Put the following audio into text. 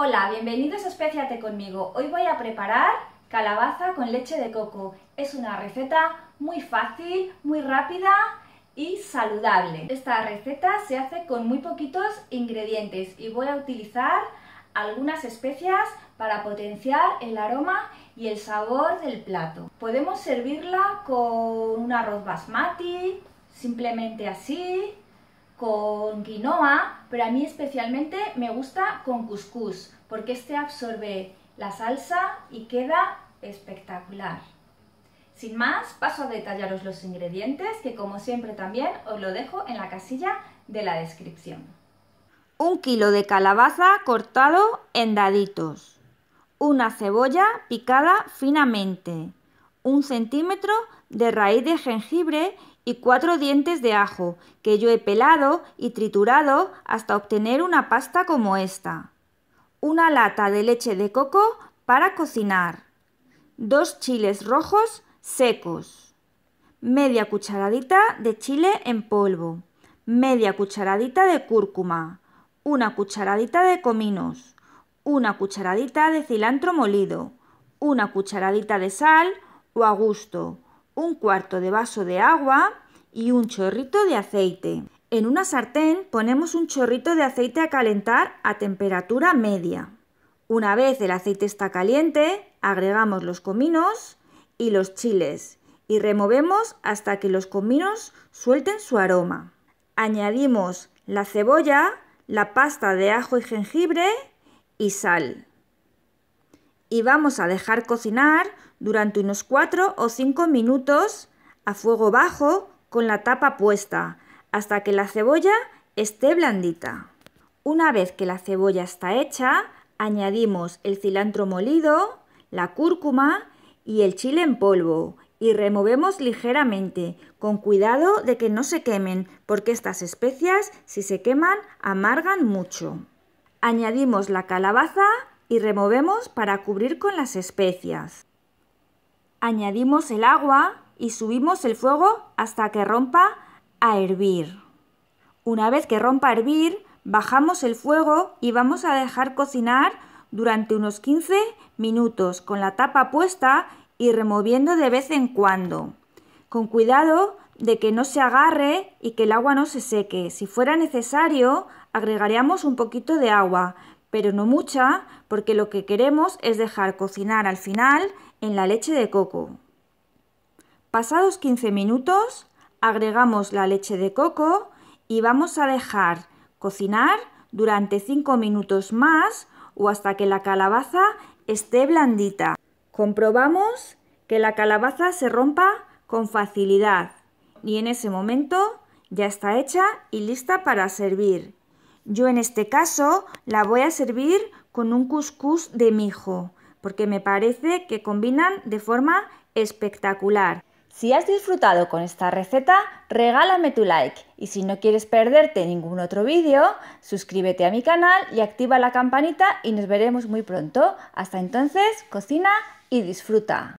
Hola, bienvenidos a Especiate conmigo. Hoy voy a preparar calabaza con leche de coco. Es una receta muy fácil, muy rápida y saludable. Esta receta se hace con muy poquitos ingredientes y voy a utilizar algunas especias para potenciar el aroma y el sabor del plato. Podemos servirla con un arroz basmati, simplemente así, con quinoa, pero a mí especialmente me gusta con cuscús, porque este absorbe la salsa y queda espectacular. Sin más, paso a detallaros los ingredientes, que como siempre también os lo dejo en la casilla de la descripción. Un kilo de calabaza cortado en daditos. Una cebolla picada finamente un centímetro de raíz de jengibre y cuatro dientes de ajo, que yo he pelado y triturado hasta obtener una pasta como esta. Una lata de leche de coco para cocinar. Dos chiles rojos secos. Media cucharadita de chile en polvo. Media cucharadita de cúrcuma. Una cucharadita de cominos. Una cucharadita de cilantro molido. Una cucharadita de sal a gusto, un cuarto de vaso de agua y un chorrito de aceite. En una sartén ponemos un chorrito de aceite a calentar a temperatura media. Una vez el aceite está caliente, agregamos los cominos y los chiles y removemos hasta que los cominos suelten su aroma. Añadimos la cebolla, la pasta de ajo y jengibre y sal y vamos a dejar cocinar durante unos 4 o 5 minutos a fuego bajo con la tapa puesta hasta que la cebolla esté blandita. Una vez que la cebolla está hecha, añadimos el cilantro molido, la cúrcuma y el chile en polvo y removemos ligeramente, con cuidado de que no se quemen, porque estas especias, si se queman, amargan mucho. Añadimos la calabaza y removemos para cubrir con las especias. Añadimos el agua y subimos el fuego hasta que rompa a hervir. Una vez que rompa a hervir, bajamos el fuego y vamos a dejar cocinar durante unos 15 minutos con la tapa puesta y removiendo de vez en cuando. Con cuidado de que no se agarre y que el agua no se seque. Si fuera necesario, agregaríamos un poquito de agua, pero no mucha, porque lo que queremos es dejar cocinar al final en la leche de coco. Pasados 15 minutos, agregamos la leche de coco y vamos a dejar cocinar durante 5 minutos más o hasta que la calabaza esté blandita. Comprobamos que la calabaza se rompa con facilidad y en ese momento ya está hecha y lista para servir. Yo en este caso la voy a servir con un couscous de mijo, porque me parece que combinan de forma espectacular. Si has disfrutado con esta receta, regálame tu like y si no quieres perderte ningún otro vídeo, suscríbete a mi canal y activa la campanita y nos veremos muy pronto. Hasta entonces, cocina y disfruta.